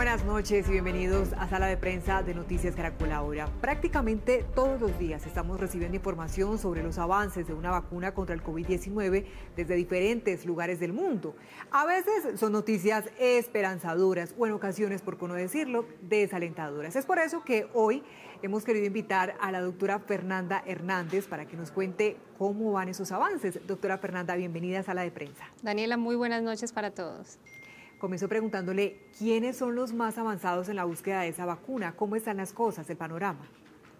Buenas noches y bienvenidos a Sala de Prensa de Noticias Caracol Ahora. Prácticamente todos los días estamos recibiendo información sobre los avances de una vacuna contra el COVID-19 desde diferentes lugares del mundo. A veces son noticias esperanzadoras o en ocasiones, por no decirlo, desalentadoras. Es por eso que hoy hemos querido invitar a la doctora Fernanda Hernández para que nos cuente cómo van esos avances. Doctora Fernanda, bienvenida a Sala de Prensa. Daniela, muy buenas noches para todos. Comenzó preguntándole quiénes son los más avanzados en la búsqueda de esa vacuna, cómo están las cosas, el panorama.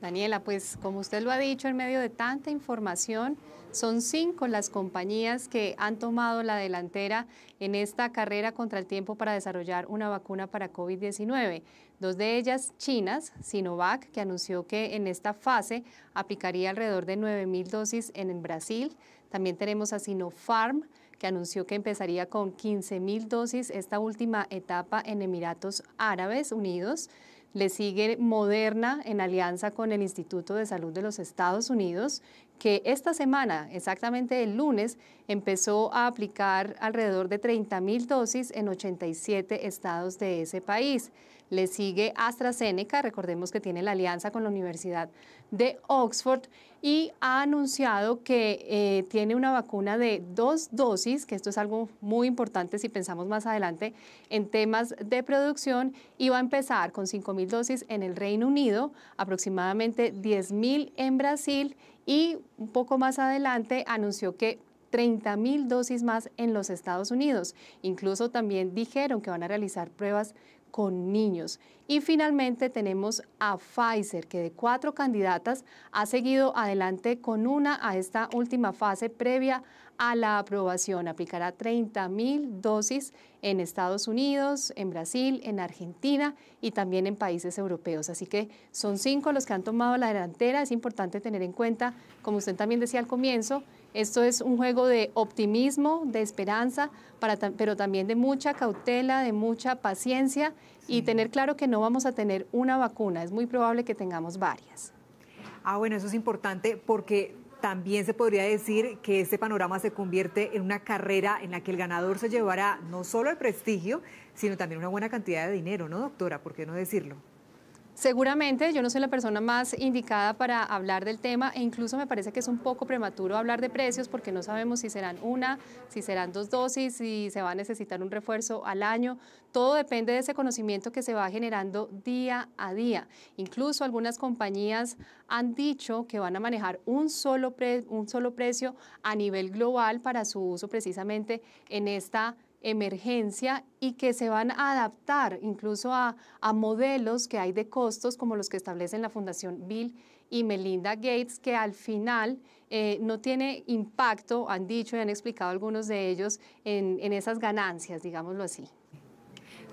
Daniela, pues como usted lo ha dicho, en medio de tanta información, son cinco las compañías que han tomado la delantera en esta carrera contra el tiempo para desarrollar una vacuna para COVID-19. Dos de ellas chinas, Sinovac, que anunció que en esta fase aplicaría alrededor de 9.000 dosis en Brasil. También tenemos a Sinopharm, anunció que empezaría con 15.000 dosis esta última etapa en Emiratos Árabes Unidos. Le sigue Moderna en alianza con el Instituto de Salud de los Estados Unidos, que esta semana, exactamente el lunes, empezó a aplicar alrededor de 30.000 dosis en 87 estados de ese país. Le sigue AstraZeneca, recordemos que tiene la alianza con la Universidad de Oxford y ha anunciado que eh, tiene una vacuna de dos dosis, que esto es algo muy importante si pensamos más adelante en temas de producción, y va a empezar con 5.000 dosis en el Reino Unido, aproximadamente 10.000 en Brasil y un poco más adelante anunció que 30.000 mil dosis más en los Estados Unidos. Incluso también dijeron que van a realizar pruebas con niños. Y finalmente tenemos a Pfizer, que de cuatro candidatas ha seguido adelante con una a esta última fase previa a la aprobación. Aplicará 30 mil dosis en Estados Unidos, en Brasil, en Argentina y también en países europeos. Así que son cinco los que han tomado la delantera. Es importante tener en cuenta, como usted también decía al comienzo, esto es un juego de optimismo, de esperanza, pero también de mucha cautela, de mucha paciencia y tener claro que no vamos a tener una vacuna, es muy probable que tengamos varias. Ah, bueno, eso es importante porque también se podría decir que este panorama se convierte en una carrera en la que el ganador se llevará no solo el prestigio, sino también una buena cantidad de dinero, ¿no, doctora? ¿Por qué no decirlo? Seguramente yo no soy la persona más indicada para hablar del tema e incluso me parece que es un poco prematuro hablar de precios porque no sabemos si serán una, si serán dos dosis, si se va a necesitar un refuerzo al año. Todo depende de ese conocimiento que se va generando día a día. Incluso algunas compañías han dicho que van a manejar un solo, un solo precio a nivel global para su uso precisamente en esta emergencia y que se van a adaptar incluso a, modelos que hay de costos como los que establecen la Fundación Bill y Melinda Gates, que al final eh, no tiene impacto, han dicho y han explicado algunos de ellos, en esas ganancias, digámoslo así.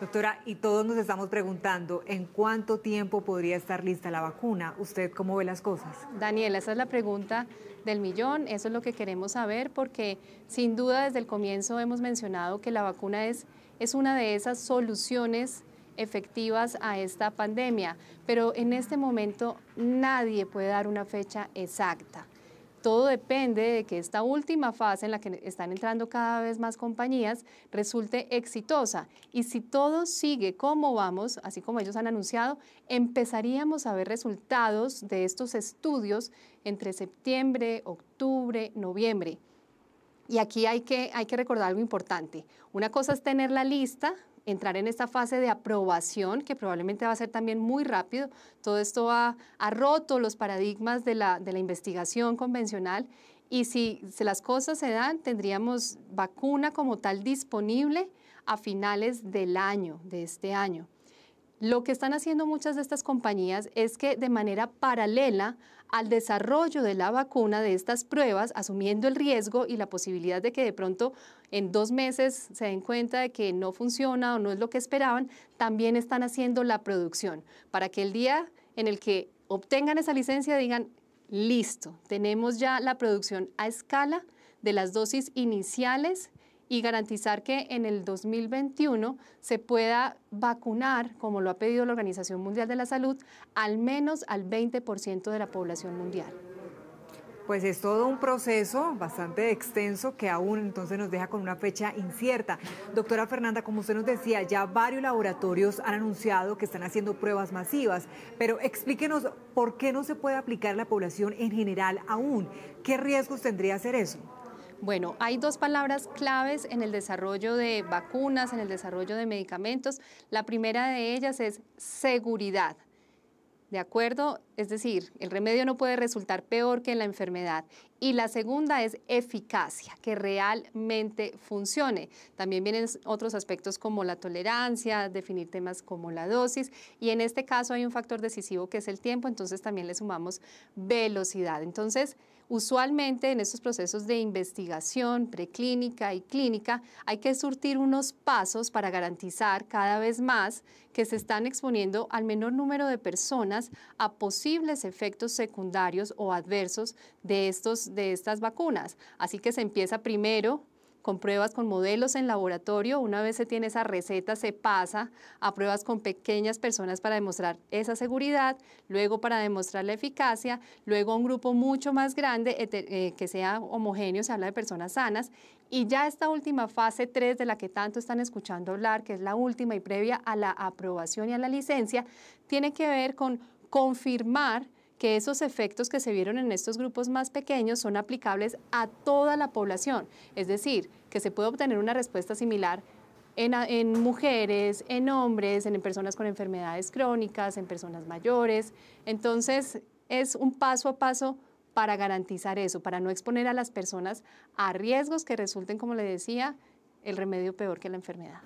Doctora, y todos nos estamos preguntando, ¿en cuánto tiempo podría estar lista la vacuna? ¿Usted cómo ve las cosas? Daniela, esa es la pregunta del millón, eso es lo que queremos saber porque sin duda desde el comienzo hemos mencionado que la vacuna es, es una de esas soluciones efectivas a esta pandemia, pero en este momento nadie puede dar una fecha exacta. Todo depende de que esta última fase en la que están entrando cada vez más compañías resulte exitosa. Y si todo sigue como vamos, así como ellos han anunciado, empezaríamos a ver resultados de estos estudios entre septiembre, octubre, noviembre. Y aquí hay que, recordar algo importante. Una cosa es tener la lista, entrar en esta fase de aprobación, que probablemente va a ser también muy rápido. Todo esto ha, roto los paradigmas de la, investigación convencional y si, si, las cosas se dan, tendríamos vacuna como tal disponible a finales del año, de este año. Lo que están haciendo muchas de estas compañías es que de manera paralela al desarrollo de la vacuna, de estas pruebas, asumiendo el riesgo y la posibilidad de que de pronto en dos meses se den cuenta de que no funciona o no es lo que esperaban, también están haciendo la producción para que el día en el que obtengan esa licencia digan, listo, tenemos ya la producción a escala de las dosis iniciales y garantizar que en el 2021 se pueda vacunar, como lo ha pedido la Organización Mundial de la Salud, al menos al 20% de la población mundial. Pues es todo un proceso bastante extenso que aún entonces nos deja con una fecha incierta. Doctora Fernanda, como usted nos decía, ya varios laboratorios han anunciado que están haciendo pruebas masivas, pero explíquenos por qué no se puede aplicar a la población en general aún. ¿Qué riesgos tendría hacer eso? Bueno, hay dos palabras claves en el desarrollo de vacunas, en el desarrollo de medicamentos. La primera de ellas es seguridad. ¿De acuerdo? Es decir, el remedio no puede resultar peor que la enfermedad. Y la segunda es eficacia, que realmente funcione. También vienen otros aspectos como la tolerancia, definir temas como la dosis. Y en este caso hay un factor decisivo que es el tiempo, entonces también le sumamos velocidad. Entonces, Usualmente en estos procesos de investigación preclínica y clínica hay que surtir unos pasos para garantizar cada vez más que se están exponiendo al menor número de personas a posibles efectos secundarios o adversos de, de estas vacunas. Así que se empieza primero con pruebas con modelos en laboratorio. Una vez se tiene esa receta, se pasa a pruebas con pequeñas personas para demostrar esa seguridad, luego para demostrar la eficacia, luego un grupo mucho más grande eh, que sea homogéneo, se habla de personas sanas, y ya esta última fase 3 de la que tanto están escuchando hablar, que es la última y previa a la aprobación y a la licencia, tiene que ver con confirmar que esos efectos que se vieron en estos grupos más pequeños son aplicables a toda la población. Es decir, que se puede obtener una respuesta similar en, mujeres, en hombres, en personas con enfermedades crónicas, en personas mayores. Entonces, es un paso a paso para garantizar eso, para no exponer a las personas a riesgos que resulten, como le decía, el remedio peor que la enfermedad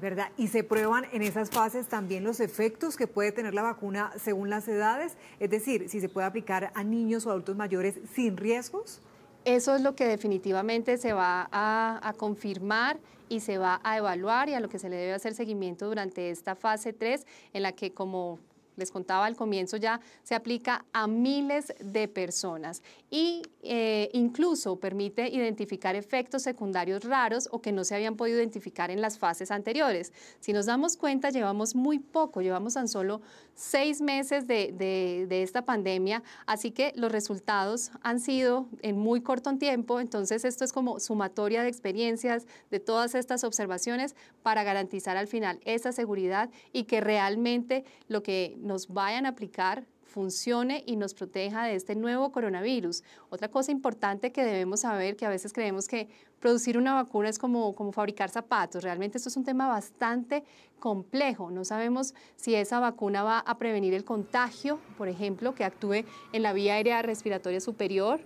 verdad, y se prueban en esas fases también los efectos que puede tener la vacuna según las edades, es decir, si se puede aplicar a niños o adultos mayores sin riesgos. Eso es lo que definitivamente se va a, a confirmar y se va a evaluar y a lo que se le debe hacer seguimiento durante esta fase 3 en la que como les contaba al comienzo ya, se aplica a miles de personas y eh, incluso permite identificar efectos secundarios raros o que no se habían podido identificar en las fases anteriores. Si nos damos cuenta, llevamos muy poco, llevamos tan solo seis meses de esta pandemia, así que los resultados han sido en muy corto tiempo, entonces esto es como sumatoria de experiencias, de todas estas observaciones para garantizar al final esa seguridad y que realmente lo que nos vayan a aplicar funcione y nos proteja de este nuevo coronavirus. Otra cosa importante que debemos saber, que a veces creemos que producir una vacuna es como, como fabricar zapatos, realmente esto es un tema bastante complejo. No sabemos si esa vacuna va a prevenir el contagio, por ejemplo, que actúe en la vía aérea respiratoria superior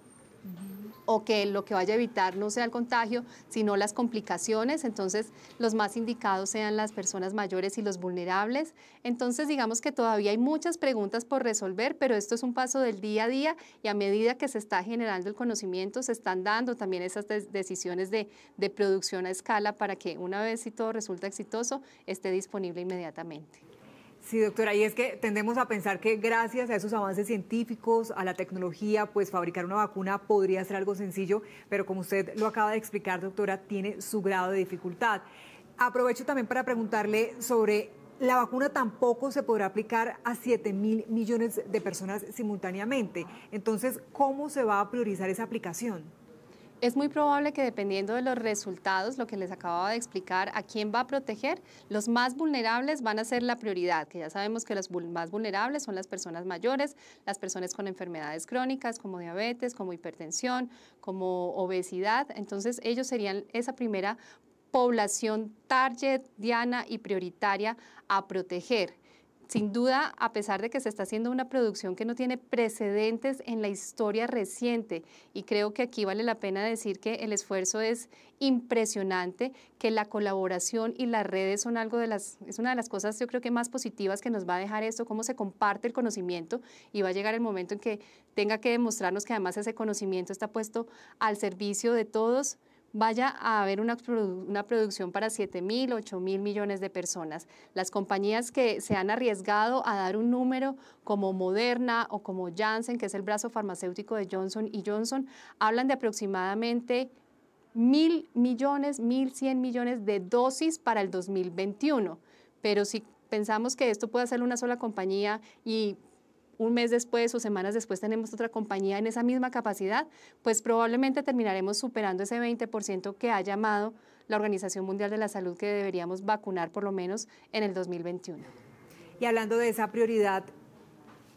o que lo que vaya a evitar no sea el contagio, sino las complicaciones. Entonces, los más indicados sean las personas mayores y los vulnerables. Entonces, digamos que todavía hay muchas preguntas por resolver, pero esto es un paso del día a día y a medida que se está generando el conocimiento, se están dando también esas decisiones de, producción a escala para que una vez si todo resulta exitoso, esté disponible inmediatamente. Sí, doctora, y es que tendemos a pensar que gracias a esos avances científicos, a la tecnología, pues fabricar una vacuna podría ser algo sencillo, pero como usted lo acaba de explicar, doctora, tiene su grado de dificultad. Aprovecho también para preguntarle sobre la vacuna tampoco se podrá aplicar a 7 mil millones de personas simultáneamente. Entonces, ¿cómo se va a priorizar esa aplicación? es muy probable que dependiendo de los resultados, lo que les acababa de explicar, a quién va a proteger, los más vulnerables van a ser la prioridad, que ya sabemos que los más vulnerables son las personas mayores, las personas con enfermedades crónicas como diabetes, como hipertensión, como obesidad. Entonces ellos serían esa primera población target, diana y prioritaria a proteger. Sin duda, a pesar de que se está haciendo una producción que no tiene precedentes en la historia reciente, y creo que aquí vale la pena decir que el esfuerzo es impresionante, que la colaboración y las redes son algo de las, es una de las cosas yo creo que más positivas que nos va a dejar esto, cómo se comparte el conocimiento y va a llegar el momento en que tenga que demostrarnos que además ese conocimiento está puesto al servicio de todos vaya a haber una, producción para 7 mil, 8 mil millones de personas. Las compañías que se han arriesgado a dar un número como Moderna o como Janssen, que es el brazo farmacéutico de Johnson y Johnson, hablan de aproximadamente mil millones, mil cien millones de dosis para el 2021. Pero si pensamos que esto puede hacer una sola compañía y un mes después o semanas después tenemos otra compañía en esa misma capacidad, pues probablemente terminaremos superando ese 20% que ha llamado la Organización Mundial de la Salud que deberíamos vacunar por lo menos en el 2021. Y hablando de esa prioridad,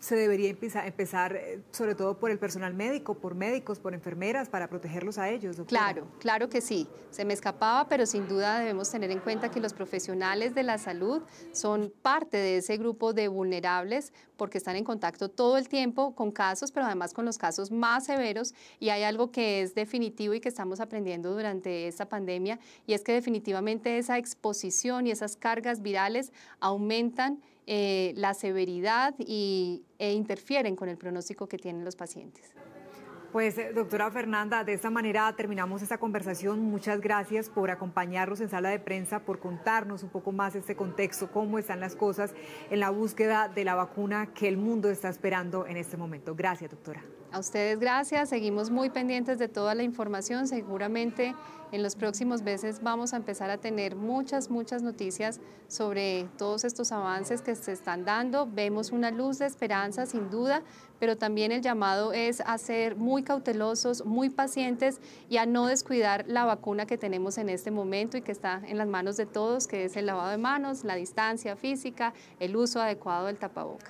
se debería empezar, empezar, eh, sobre todo por el personal médico, por médicos, por enfermeras, para protegerlos a ellos. Claro, claro que sí. Se me escapaba, pero sin duda debemos tener en cuenta que los profesionales de la salud son parte de ese grupo de vulnerables porque están en contacto todo el tiempo con casos, pero además con los casos más severos. Y hay algo que es definitivo y que estamos aprendiendo durante esta pandemia, y es que definitivamente esa exposición y esas cargas virales aumentan eh, la severidad y, e interfieren con el pronóstico que tienen los pacientes. Pues eh, doctora Fernanda, de esta manera terminamos esta conversación. Muchas gracias por acompañarnos en sala de prensa, por contarnos un poco más este contexto, cómo están las cosas en la búsqueda de la vacuna que el mundo está esperando en este momento. Gracias, doctora. A ustedes gracias, seguimos muy pendientes de toda la información, seguramente en los próximos meses vamos a empezar a tener muchas, muchas noticias sobre todos estos avances que se están dando, vemos una luz de esperanza sin duda, pero también el llamado es a ser muy cautelosos, muy pacientes y a no descuidar la vacuna que tenemos en este momento y que está en las manos de todos, que es el lavado de manos, la distancia física, el uso adecuado del tapabocas.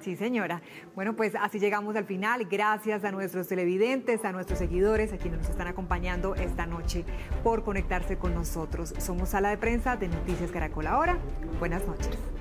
Sí, señora. Bueno, pues así llegamos al final. Gracias a nuestros televidentes, a nuestros seguidores, a quienes nos están acompañando esta noche por conectarse con nosotros. Somos Sala de Prensa de Noticias Caracol. Ahora, buenas noches.